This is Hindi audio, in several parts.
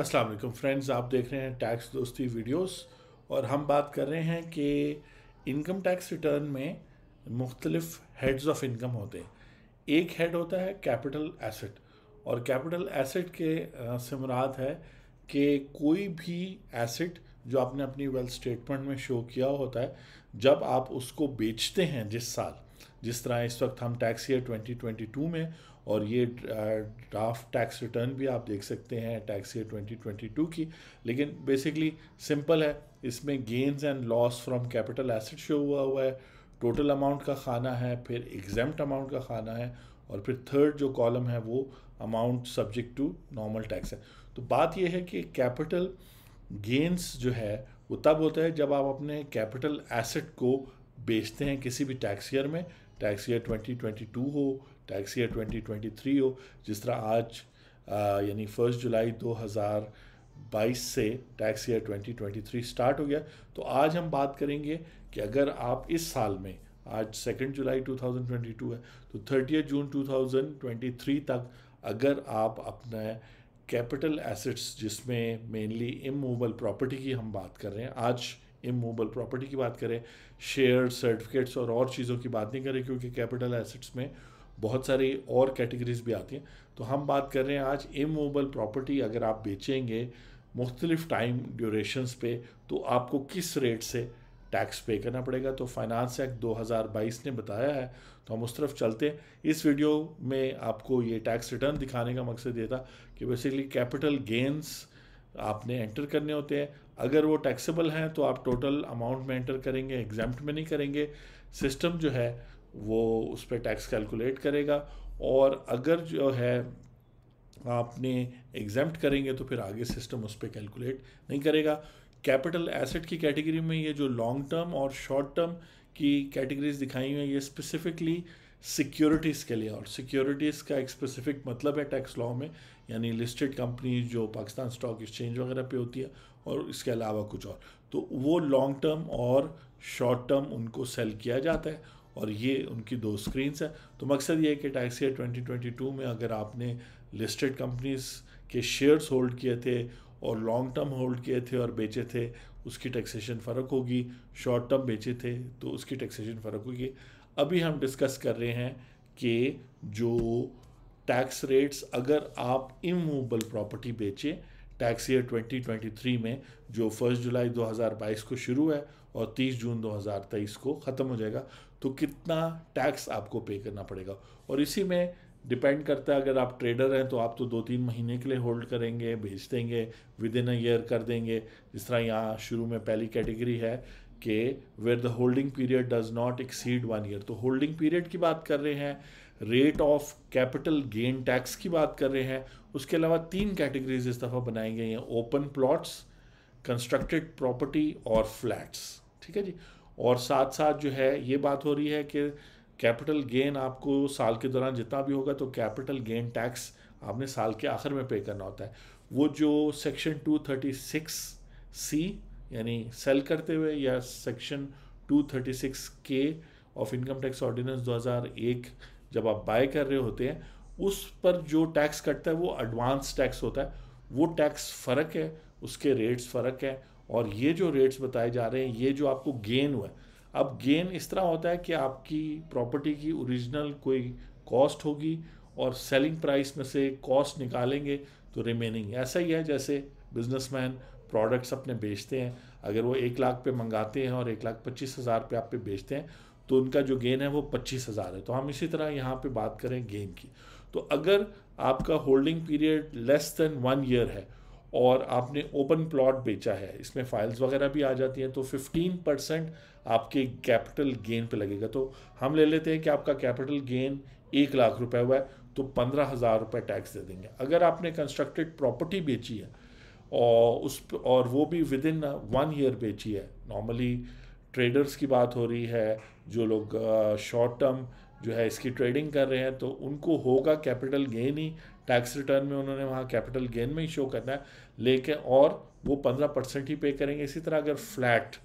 अस्सलाम वालेकुम फ्रेंड्स आप देख रहे हैं टैक्स दोस्ती वीडियोस और हम बात कर रहे हैं कि इनकम टैक्स रिटर्न में मुख्तलिफ हेड्स ऑफ इनकम होते हैं एक हेड होता है कैपिटल एसेट और कैपिटल एसेट के से मुराद है कि कोई भी एसेट जो आपने अपनी वेल्थ स्टेटमेंट में शो किया होता है जब आप उसको बेचते हैं जिस साल जिस तरह इस वक्त हम टैक्स ईयर 2022 में और ये ड्राफ्ट टैक्स रिटर्न भी आप देख सकते हैं टैक्स ईयर 2022 की लेकिन बेसिकली सिंपल है इसमें gains and loss from capital asset show हुआ हुआ है टोटल अमाउंट का खाना है फिर एग्जाम्प्ट अमाउंट का खाना है और फिर थर्ड जो कॉलम है वो amount subject to normal tax है तो बात यह है कि कैपिटल गेंस जो है वो तब होता है जब आप अपने कैपिटल एसेट को बेचते हैं किसी भी टैक्स ईयर में टैक्स ईयर 2022 हो टैक्स ईयर 2023 हो जिस तरह आज यानी फर्स्ट जुलाई 2022 से टैक्स ईयर 2023 स्टार्ट हो गया तो आज हम बात करेंगे कि अगर आप इस साल में आज सेकेंड जुलाई 2022 है तो थर्टी जून 2023 तक अगर आप अपना कैपिटल एसेट्स जिसमें मेनली इमूवेबल प्रॉपर्टी की हम बात कर रहे हैं आज इमूवेबल प्रॉपर्टी की बात करें शेयर सर्टिफिकेट्स और और चीज़ों की बात नहीं करें क्योंकि कैपिटल एसेट्स में बहुत सारी और कैटेगरीज भी आती हैं तो हम बात कर रहे हैं आज इमोबल प्रॉपर्टी अगर आप बेचेंगे मुख्तलिफ टाइम ड्यूरेशंस पे तो आपको किस रेट से टैक्स पे करना पड़ेगा तो फाइनेंस एक्ट 2022 ने बताया है तो हम उस तरफ चलते हैं इस वीडियो में आपको ये टैक्स रिटर्न दिखाने का मकसद ये था कि बेसिकली कैपिटल गेंस आपने एंटर करने होते हैं अगर वो टैक्सेबल हैं तो आप टोटल अमाउंट में एंटर करेंगे एग्जाम में नहीं करेंगे सिस्टम जो है वो उस पर टैक्स कैलकुलेट करेगा और अगर जो है आपने एग्जाम्प्ट करेंगे तो फिर आगे सिस्टम उस पर कैलकुलेट नहीं करेगा कैपिटल एसेट की कैटेगरी में ये जो लॉन्ग टर्म और शॉर्ट टर्म की कैटेगरीज दिखाई हुई हैं ये स्पेसिफिकली सिक्योरिटीज़ के लिए और सिक्योरिटीज़ का एक स्पेसिफिक मतलब है टैक्स लॉ में यानी लिस्टेड कंपनी जो पाकिस्तान स्टॉक एक्सचेंज वगैरह पे होती है और इसके अलावा कुछ और तो वो लॉन्ग टर्म और शॉर्ट टर्म उनको सेल किया जाता है और ये उनकी दो स्क्रीन्स हैं तो मकसद ये है कि टैक्स ईयर 2022 में अगर आपने लिस्टेड कंपनीज के शेयर्स होल्ड किए थे और लॉन्ग टर्म होल्ड किए थे और बेचे थे उसकी टैक्सेशन फ़र्क होगी शॉर्ट टर्म बेचे थे तो उसकी टैक्सेशन फ़र्क होगी अभी हम डिस्कस कर रहे हैं कि जो टैक्स रेट्स अगर आप इमूवेबल प्रॉपर्टी बेचें टैक्स ईयर 2023 में जो फर्स्ट जुलाई 2022 को शुरू है और 30 जून 2023 को ख़त्म हो जाएगा तो कितना टैक्स आपको पे करना पड़ेगा और इसी में डिपेंड करता है अगर आप ट्रेडर हैं तो आप तो दो तीन महीने के लिए होल्ड करेंगे भेज देंगे विद इन अ ईयर कर देंगे जिस तरह यहाँ शुरू में पहली कैटेगरी है कि where the holding period does not exceed one year तो होल्डिंग पीरियड की बात कर रहे हैं rate of capital gain tax की बात कर रहे हैं उसके अलावा तीन कैटेगरीज इस दफ़ा बनाई गई हैं ओपन प्लॉट्स कंस्ट्रक्टेड प्रॉपर्टी और फ्लैट्स ठीक है जी और साथ साथ जो है ये बात हो रही है कि कैपिटल गेन आपको साल के दौरान जितना भी होगा तो कैपिटल गेन टैक्स आपने साल के आखिर में पे करना होता है वो जो सेक्शन 236 सी यानी सेल करते हुए या सेक्शन 236 के ऑफ इनकम टैक्स ऑर्डिनेंस 2001 जब आप बाय कर रहे होते हैं उस पर जो टैक्स कटता है वो एडवांस टैक्स होता है वो टैक्स फ़र्क है उसके रेट्स फ़र्क है और ये जो रेट्स बताए जा रहे हैं ये जो आपको गेन हुआ है अब गेन इस तरह होता है कि आपकी प्रॉपर्टी की ओरिजिनल कोई कॉस्ट होगी और सेलिंग प्राइस में से कॉस्ट निकालेंगे तो रिमेनिंग ऐसा ही है जैसे बिजनेसमैन प्रोडक्ट्स अपने बेचते हैं अगर वो एक लाख पे मंगाते हैं और एक लाख पच्चीस हज़ार पे आप पे बेचते हैं तो उनका जो गेन है वो पच्चीस हज़ार है तो हम इसी तरह यहाँ पे बात करें गेन की तो अगर आपका holding period less than one year है और आपने ओपन प्लॉट बेचा है इसमें फाइल्स वगैरह भी आ जाती हैं तो 15 परसेंट आपके कैपिटल गेन पे लगेगा तो हम ले लेते हैं कि आपका कैपिटल गेन एक लाख रुपए हुआ है तो पंद्रह हज़ार रुपये टैक्स दे देंगे अगर आपने कंस्ट्रक्टेड प्रॉपर्टी बेची है और उस और वो भी विद इन वन ईयर बेची है नॉर्मली ट्रेडर्स की बात हो रही है जो लोग शॉर्ट टर्म जो है इसकी ट्रेडिंग कर रहे हैं तो उनको होगा कैपिटल गेन ही टैक्स रिटर्न में उन्होंने वहाँ कैपिटल गेन में ही शो करना है लेकिन और वो पंद्रह परसेंट ही पे करेंगे इसी तरह अगर फ्लैट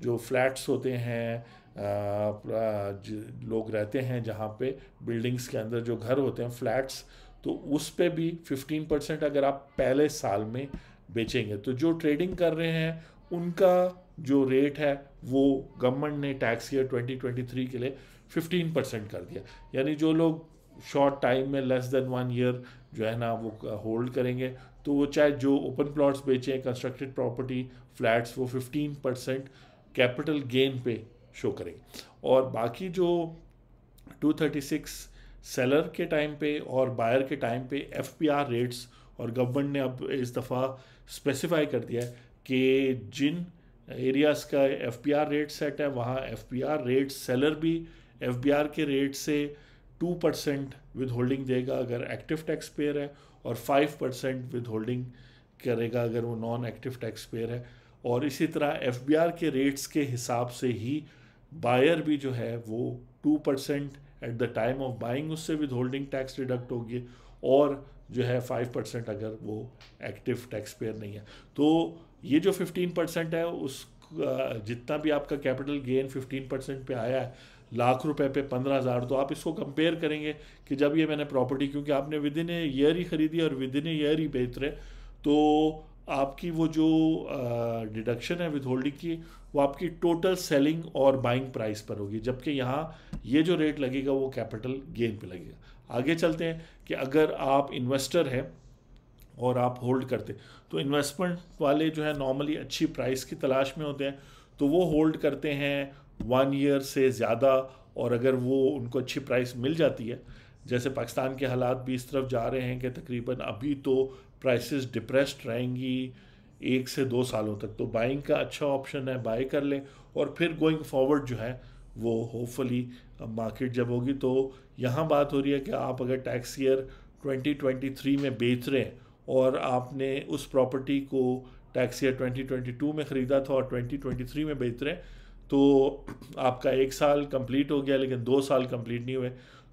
जो फ्लैट्स होते हैं लोग रहते हैं जहाँ पे बिल्डिंग्स के अंदर जो घर होते हैं फ्लैट्स तो उस पर भी फिफ्टीन परसेंट अगर आप पहले साल में बेचेंगे तो जो ट्रेडिंग कर रहे हैं उनका जो रेट है वो गवर्नमेंट ने टैक्स ईयर 2023 के लिए 15 परसेंट कर दिया यानी जो लोग शॉर्ट टाइम में लेस देन वन ईयर जो है ना वो होल्ड uh, करेंगे तो वो चाहे जो ओपन प्लॉट्स बेचें कंस्ट्रक्टेड प्रॉपर्टी फ्लैट्स वो फिफ्टीन परसेंट कैपिटल गेन पे शो करेंगे और बाकी जो टू थर्टी सिक्स सेलर के टाइम पे और बायर के टाइम पे एफ पी आर रेट्स और गवर्नमेंट ने अब इस दफ़ा स्पेसिफाई कर दिया है कि जिन एरियाज़ का F P R rate set है वहाँ F P R rate seller भी एफ बी आर के रेट से टू परसेंट विद होल्डिंग देगा अगर एक्टिव टैक्स पेयर है और फाइव परसेंट विद होल्डिंग करेगा अगर वो नॉन एक्टिव टैक्स पेयर है और इसी तरह एफ के रेट्स के हिसाब से ही बायर भी जो है वो two percent at the time of buying उससे विद होल्डिंग टैक्स डिडक्ट होगी और जो है फाइव परसेंट अगर वो एक्टिव टैक्स पेयर नहीं है तो ये जो फिफ्टीन परसेंट है उस जितना भी आपका कैपिटल गेन फिफ्टीन परसेंट पे आया है लाख रुपए पे पंद्रह हज़ार तो आप इसको कंपेयर करेंगे कि जब ये मैंने प्रॉपर्टी क्योंकि आपने विद इन ए ईयर ही ख़रीदी और विद इन ए ईयर ही बेहतर है तो आपकी वो जो डिडक्शन है विद होल्डिंग की वो आपकी टोटल सेलिंग और बाइंग प्राइस पर होगी जबकि यहाँ ये जो रेट लगेगा वो कैपिटल गेन पे लगेगा आगे चलते हैं कि अगर आप इन्वेस्टर हैं और आप होल्ड करते तो इन्वेस्टमेंट वाले जो है नॉर्मली अच्छी प्राइस की तलाश में होते हैं तो वो होल्ड करते हैं वन ईयर से ज़्यादा और अगर वो उनको अच्छी प्राइस मिल जाती है जैसे पाकिस्तान के हालात भी इस तरफ जा रहे हैं कि तकरीबन अभी तो प्राइसेस डिप्रेस्ड रहेंगी एक से दो सालों तक तो बाइंग का अच्छा ऑप्शन है बाई कर लें और फिर गोइंग फॉरवर्ड जो है वो होपफुली मार्केट जब होगी तो यहाँ बात हो रही है कि आप अगर टैक्स ईयर 2023 में बेच रहे हैं और आपने उस प्रॉपर्टी को टैक्स ईयर 2022 में ख़रीदा था और 2023 में बेच रहे हैं तो आपका एक साल कंप्लीट हो गया लेकिन दो साल कंप्लीट नहीं हुए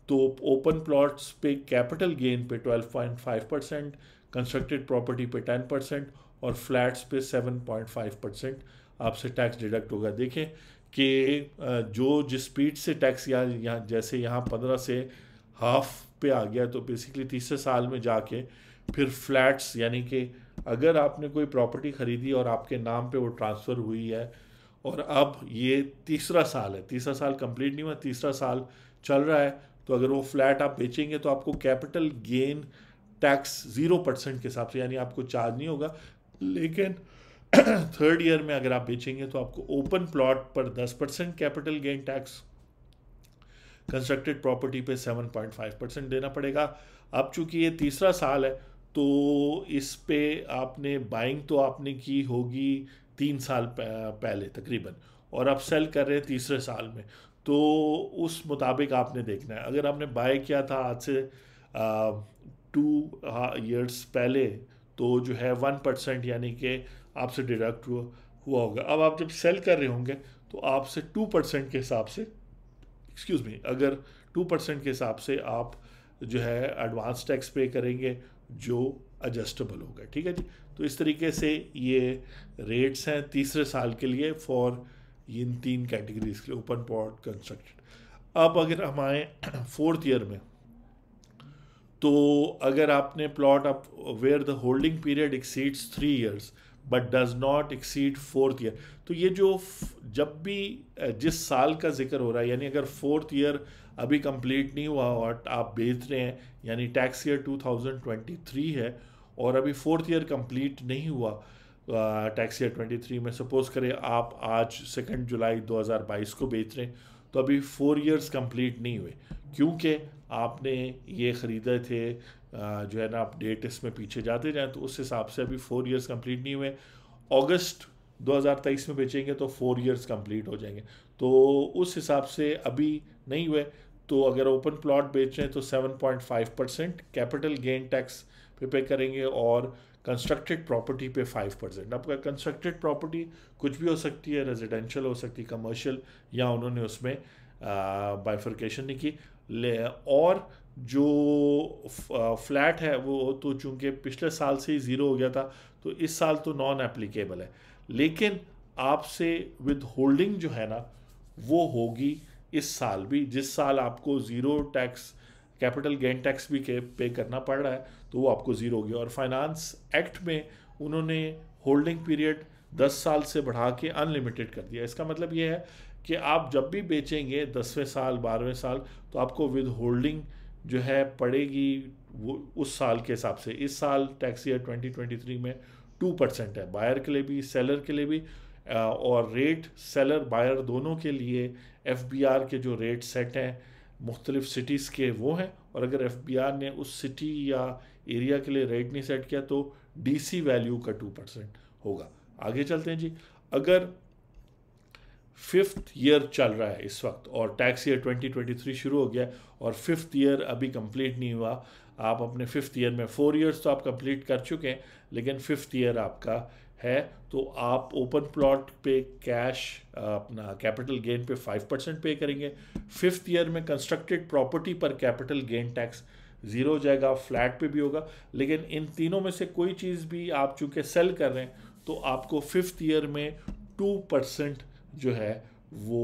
तो ओपन प्लॉट्स पे कैपिटल गेन पे 12.5 परसेंट कंस्ट्रक्टेड प्रॉपर्टी पे 10 परसेंट और फ्लैट्स पे 7.5 परसेंट आपसे टैक्स डिडक्ट होगा देखें कि जो जिस स्पीड से टैक्स यहाँ यहाँ जैसे यहाँ पंद्रह से हाफ पे आ गया तो बेसिकली तीसरे साल में जाके फिर फ्लैट्स यानी कि अगर आपने कोई प्रॉपर्टी ख़रीदी और आपके नाम पे वो ट्रांसफ़र हुई है और अब ये तीसरा साल है तीसरा साल कंप्लीट नहीं हुआ तीसरा साल चल रहा है तो अगर वो फ्लैट आप बेचेंगे तो आपको capital gain tax zero percent के हिसाब से यानी आपको चार्ज नहीं होगा लेकिन थर्ड ईयर में अगर आप बेचेंगे तो आपको ओपन प्लॉट पर दस percent capital gain tax constructed property पे सेवन पॉइंट फाइव परसेंट देना पड़ेगा अब चूंकि ये तीसरा साल है तो इस पे आपने बाइंग तो आपने की होगी तीन साल पहले तकरीबन और आप सेल कर रहे हैं तीसरे साल में तो उस मुताबिक आपने देखना है अगर आपने बाय किया था आज से टू ईयर्स पहले तो जो है वन परसेंट यानी कि आपसे डिडक्ट हुआ हुआ होगा अब आप जब सेल कर रहे होंगे तो आपसे टू परसेंट के हिसाब से एक्सक्यूज़ मी अगर टू परसेंट के हिसाब से आप जो है एडवांस टैक्स पे करेंगे जो एडजस्टेबल होगा ठीक है जी तो इस तरीके से ये रेट्स हैं तीसरे साल के लिए फॉर इन तीन कैटेगरीज के लिए ओपन पॉट कंस्ट्रक्टेड अब अगर हम आए फोर्थ ईयर में तो अगर आपने plot up where the holding period exceeds three years but does not exceed fourth year तो ये जो जब भी जिस साल का जिक्र हो रहा है यानी अगर फोर्थ ईयर अभी कंप्लीट नहीं हुआ और आप बेच रहे हैं यानी टैक्स ईयर 2023 है और अभी फोर्थ ईयर कंप्लीट नहीं हुआ टैक्स ईयर 23 में सपोज करें आप आज सेकेंड जुलाई 2022 को बेच रहे हैं तो अभी फोर इयर्स कंप्लीट नहीं हुए क्योंकि आपने ये ख़रीदे थे uh, जो है ना आप डेट इसमें पीछे जाते जाएँ तो उस हिसाब से अभी फोर इयर्स कंप्लीट नहीं हुए अगस्त 2023 में बेचेंगे तो फोर इयर्स कंप्लीट हो जाएंगे तो उस हिसाब से अभी नहीं हुए तो अगर ओपन प्लॉट बेच रहे हैं तो 7.5 परसेंट कैपिटल गेन टैक्स पे पे करेंगे और कंस्ट्रक्टेड प्रॉपर्टी पे फाइव परसेंट आपका कंस्ट्रक्टेड प्रॉपर्टी कुछ भी हो सकती है रेजिडेंशियल हो सकती है कमर्शियल या उन्होंने उसमें बाइफर्केशन नहीं की ले और जो फ्लैट है वो तो चूंकि पिछले साल से ही ज़ीरो हो गया था तो इस साल तो नॉन एप्लीकेबल है लेकिन आपसे विद होल्डिंग जो है ना वो होगी इस साल भी जिस साल आपको zero tax capital gain tax भी के पे करना पड़ रहा है तो वो आपको ज़ीरो हो गया और फाइनेंस एक्ट में उन्होंने होल्डिंग पीरियड दस साल से बढ़ा के अनलिमिटेड कर दिया इसका मतलब ये है कि आप जब भी बेचेंगे दसवें साल बारहवें साल तो आपको विद होल्डिंग जो है पड़ेगी वो उस साल के हिसाब से इस साल टैक्स ईयर 2023 में टू परसेंट है बायर के लिए भी सेलर के लिए भी और रेट सेलर बायर दोनों के लिए एफ के जो रेट सेट हैं मुख्तलिफ सिटीज़ के वो हैं और अगर एफ बी आर ने उस सिटी या एरिया के लिए रेट नहीं सेट किया तो डी सी वैल्यू का टू परसेंट होगा आगे चलते हैं जी अगर फिफ्थ ईयर चल रहा है इस वक्त और tax year twenty twenty three शुरू हो गया और फिफ्थ ईयर अभी कम्प्लीट नहीं हुआ आप अपने फिफ्थ ईयर में फोर ईयर्स तो आप कम्प्लीट कर चुके हैं लेकिन फिफ्थ ईयर आपका है तो आप ओपन प्लॉट पे कैश अपना कैपिटल गेन पे फाइव परसेंट पे करेंगे फिफ्थ ईयर में कंस्ट्रक्टेड प्रॉपर्टी पर कैपिटल गेन टैक्स ज़ीरो हो जाएगा फ्लैट पे भी होगा लेकिन इन तीनों में से कोई चीज़ भी आप चूँकि सेल कर रहे हैं तो आपको फिफ्थ ईयर में टू परसेंट जो है वो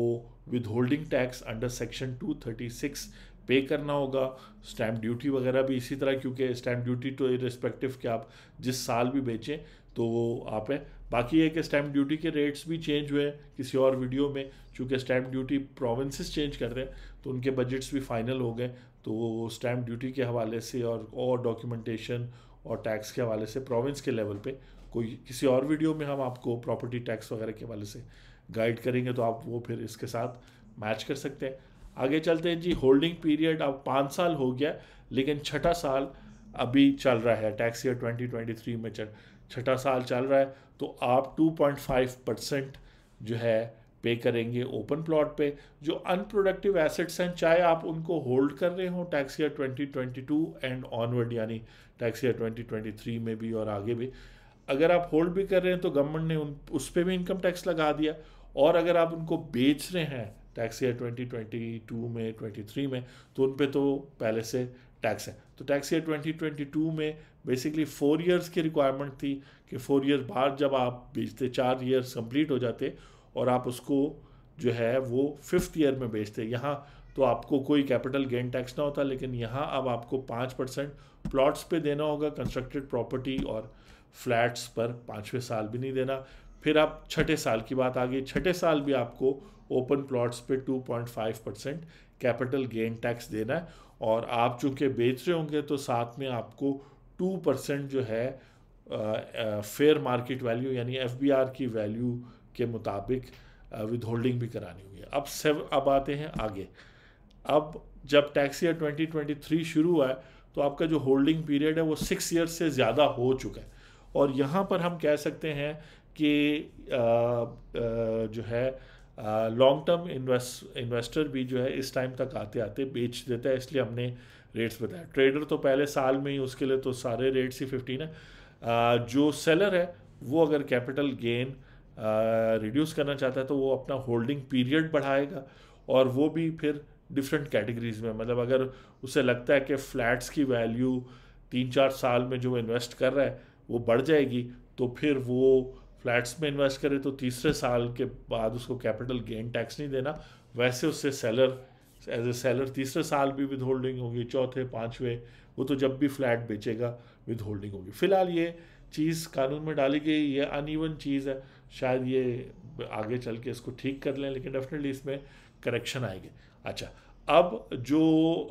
withholding tax under section two thirty six pay करना होगा स्टैम्प ड्यूटी वगैरह भी इसी तरह क्योंकि स्टैम्प ड्यूटी तो इरेस्पेक्टिव कि आप जिस साल भी बेचें तो वो आप है बाकी है कि स्टैम्प ड्यूटी के रेट्स भी चेंज हुए हैं किसी और वीडियो में चूँकि स्टैम्प ड्यूटी प्रोविंसेस चेंज कर रहे हैं तो उनके बजट्स भी फाइनल हो गए तो स्टैम्प ड्यूटी के हवाले से और और डॉक्यूमेंटेशन और टैक्स के हवाले से प्रोविंस के लेवल पे कोई किसी और वीडियो में हम आपको प्रॉपर्टी टैक्स वगैरह के हवाले से गाइड करेंगे तो आप वो फिर इसके साथ मैच कर सकते हैं आगे चलते हैं जी होल्डिंग पीरियड अब पाँच साल हो गया लेकिन छठा साल अभी चल रहा है टैक्स ईयर 2023 में चल छठा साल चल रहा है तो आप 2.5 परसेंट जो है पे करेंगे ओपन प्लॉट पे जो अनप्रोडक्टिव एसेट्स हैं चाहे आप उनको होल्ड कर रहे हो टैक्स ईयर 2022 एंड ऑनवर्ड यानी टैक्स ईयर 2023 में भी और आगे भी अगर आप होल्ड भी कर रहे हैं तो गवर्नमेंट ने उन उस पर भी इनकम टैक्स लगा दिया और अगर आप उनको बेच रहे हैं टैक्स ईयर 2022 में 23 में तो उन पर तो पहले से टैक्स है तो टैक्स ईयर 2022 में बेसिकली फोर इयर्स की रिक्वायरमेंट थी कि फोर इयर्स बाद जब आप बेचते चार इयर्स कंप्लीट हो जाते और आप उसको जो है वो फिफ्थ ईयर में बेचते यहाँ तो आपको कोई कैपिटल गेन टैक्स ना होता लेकिन यहाँ अब आपको पाँच परसेंट प्लॉट्स पे देना होगा कंस्ट्रक्टेड प्रॉपर्टी और फ्लैट्स पर पाँचवें साल भी नहीं देना फिर आप छठे साल की बात आ गई छठे साल भी आपको ओपन प्लॉट्स पे 2.5 परसेंट कैपिटल गेन टैक्स देना है और आप चूँकि बेच रहे होंगे तो साथ में आपको टू परसेंट जो है फेयर मार्केट वैल्यू यानी एफ की वैल्यू के मुताबिक विद होल्डिंग भी करानी हुई है अब सेव अब आते हैं आगे अब जब टैक्स ईयर 2023 शुरू हुआ है तो आपका जो होल्डिंग पीरियड है वो सिक्स ईयर से ज़्यादा हो चुका है और यहाँ पर हम कह सकते हैं कि आ, आ, जो है लॉन्ग टर्म इन्वेस्ट इन्वेस्टर भी जो है इस टाइम तक आते आते बेच देता है इसलिए हमने रेट्स बताए ट्रेडर तो पहले साल में ही उसके लिए तो सारे रेट्स ही फिफ्टीन है जो सेलर है वो अगर कैपिटल गेन रिड्यूस करना चाहता है तो वो अपना होल्डिंग पीरियड बढ़ाएगा और वो भी फिर डिफरेंट कैटेगरीज में मतलब अगर उसे लगता है कि फ्लैट्स की वैल्यू तीन चार साल में जो इन्वेस्ट कर रहा है वो बढ़ जाएगी तो फिर वो फ्लैट्स में इन्वेस्ट करे तो तीसरे साल के बाद उसको कैपिटल गेन टैक्स नहीं देना वैसे उससे सेलर एज ए सेलर तीसरे साल भी विद होल्डिंग होगी चौथे पाँचवें वो तो जब भी फ्लैट बेचेगा विद होल्डिंग होगी फिलहाल ये चीज़ कानून में डाली गई ये अनइवन चीज़ है शायद ये आगे चल के इसको ठीक कर लें लेकिन डेफिनेटली इसमें करेक्शन आएगी अच्छा अब जो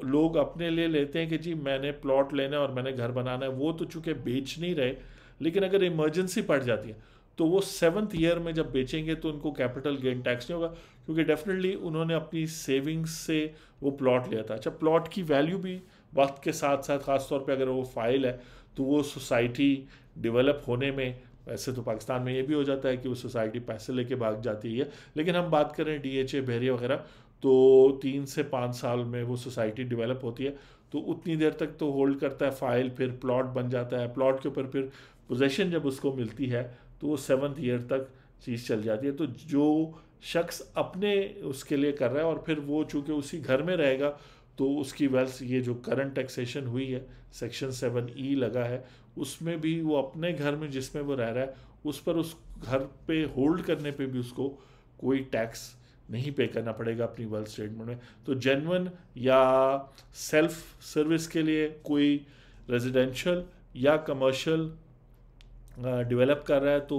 लोग अपने लिए लेते हैं कि जी मैंने प्लॉट लेना है और मैंने घर बनाना है वो तो चूंकि बेच नहीं रहे लेकिन अगर इमरजेंसी पड़ जाती है तो वो सेवन्थ ईयर में जब बेचेंगे तो उनको कैपिटल गेन टैक्स नहीं होगा क्योंकि डेफिनेटली उन्होंने अपनी सेविंग्स से वो प्लॉट लिया था अच्छा प्लॉट की वैल्यू भी वक्त के साथ साथ ख़ासतौर पर अगर वो फाइल है तो वो सोसाइटी डेवलप होने में वैसे तो पाकिस्तान में ये भी हो जाता है कि वो सोसाइटी पैसे लेके भाग जाती है लेकिन हम बात करें डी एच ए बहरिया वगैरह तो तीन से पाँच साल में वो सोसाइटी डेवलप होती है तो उतनी देर तक तो होल्ड करता है फाइल फिर प्लॉट बन जाता है प्लॉट के ऊपर फिर पोजेशन जब उसको मिलती है तो वो सेवन्थ ईयर तक चीज़ चल जाती है तो जो शख्स अपने उसके लिए कर रहा है और फिर वो चूंकि उसी घर में रहेगा तो उसकी वेल्थ ये जो करंट टैक्सेशन हुई है सेक्शन सेवन ई लगा है उसमें भी वो अपने घर में जिसमें वो रह रहा है उस पर उस घर पे होल्ड करने पे भी उसको कोई टैक्स नहीं पे करना पड़ेगा अपनी वेल्थ स्टेटमेंट में तो जेनवन या सेल्फ सर्विस के लिए कोई रेजिडेंशल या कमर्शल डेवलप कर रहा है तो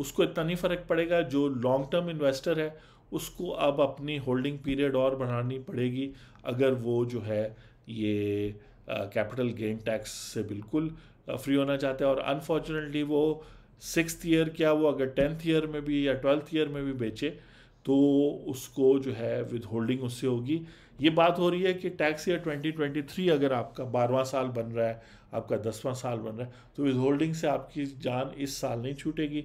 उसको इतना नहीं फ़र्क पड़ेगा जो लॉन्ग टर्म इन्वेस्टर है उसको अब अपनी होल्डिंग पीरियड और बढ़ानी पड़ेगी अगर वो जो है ये कैपिटल गेन टैक्स से बिल्कुल फ्री होना चाहते हैं और अनफॉर्चुनेटली वो सिक्स ईयर क्या वो अगर टेंथ ईयर में भी या ट्वेल्थ ईयर में भी बेचे तो उसको जो है विद होल्डिंग उससे होगी ये बात हो रही है कि टैक्स ईयर 2023 अगर आपका बारहवां साल बन रहा है आपका दसवां साल बन रहा है तो विद होल्डिंग से आपकी जान इस साल नहीं छूटेगी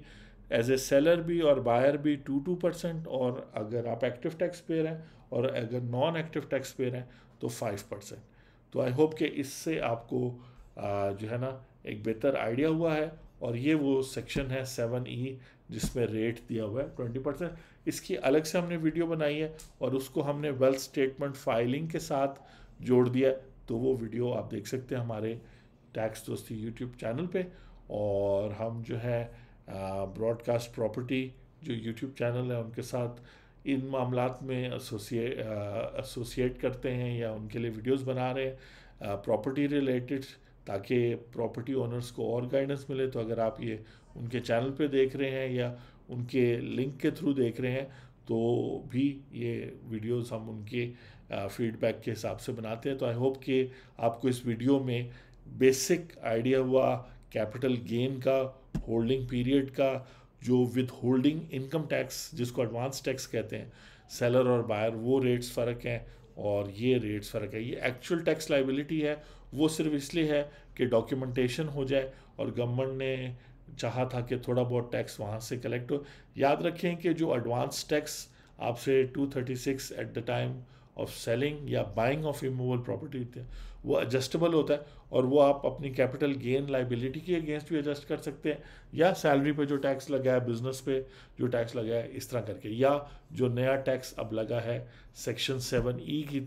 एज ए सेलर भी और बायर भी टू टू परसेंट और अगर आप एक्टिव टैक्स पेयर हैं और अगर नॉन एक्टिव टैक्स पेयर हैं तो फाइव परसेंट तो आई होप कि इससे आपको आ, जो है ना एक बेहतर आइडिया हुआ है और ये वो सेक्शन है सेवन ई e जिसमें रेट दिया हुआ है ट्वेंटी परसेंट इसकी अलग से हमने वीडियो बनाई है और उसको हमने वेल्थ स्टेटमेंट फाइलिंग के साथ जोड़ दिया तो वो वीडियो आप देख सकते हैं हमारे टैक्स दोस्ती यूट्यूब चैनल पे और हम जो है ब्रॉडकास्ट प्रॉपर्टी जो यूट्यूब चैनल है उनके साथ इन मामला में एसोसिएट करते हैं या उनके लिए वीडियोस बना रहे हैं प्रॉपर्टी रिलेटेड ताकि प्रॉपर्टी ओनर्स को और गाइडेंस मिले तो अगर आप ये उनके चैनल पे देख रहे हैं या उनके लिंक के थ्रू देख रहे हैं तो भी ये वीडियोस हम उनके फीडबैक के हिसाब से बनाते हैं तो आई होप कि आपको इस वीडियो में बेसिक आइडिया हुआ कैपिटल गेन का होल्डिंग पीरियड का जो विद होल्डिंग इनकम टैक्स जिसको एडवांस टैक्स कहते हैं सेलर और बायर वो रेट्स फ़र्क हैं और ये रेट्स फ़र्क है ये एक्चुअल टैक्स लाइबिलिटी है वो सिर्फ इसलिए है कि डॉक्यूमेंटेशन हो जाए और गवर्नमेंट ने चाहा था कि थोड़ा बहुत टैक्स वहाँ से कलेक्ट हो याद रखें कि जो एडवांस टैक्स आपसे two thirty six at the time of selling या बाइंग ऑफ इमूवल प्रॉपर्टी होती है वो एडजस्टेबल होता है और वो आप अपनी कैपिटल गेन लाइबिलिटी के अगेंस्ट भी एडजस्ट कर सकते हैं या सैलरी पे जो टैक्स लगा है बिजनेस पे जो टैक्स लगा है इस तरह करके या जो नया टैक्स अब लगा है सेक्शन सेवन ई की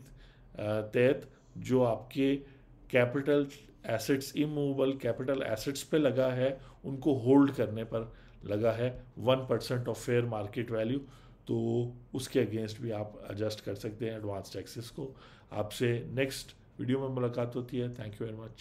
तहत जो आपके capital assets immovable capital assets पे लगा है उनको होल्ड करने पर लगा है one percent of fair market value तो उसके अगेंस्ट भी आप एडजस्ट कर सकते हैं एडवांस टैक्सेस को आपसे नेक्स्ट वीडियो में मुलाकात होती है थैंक यू वेरी मच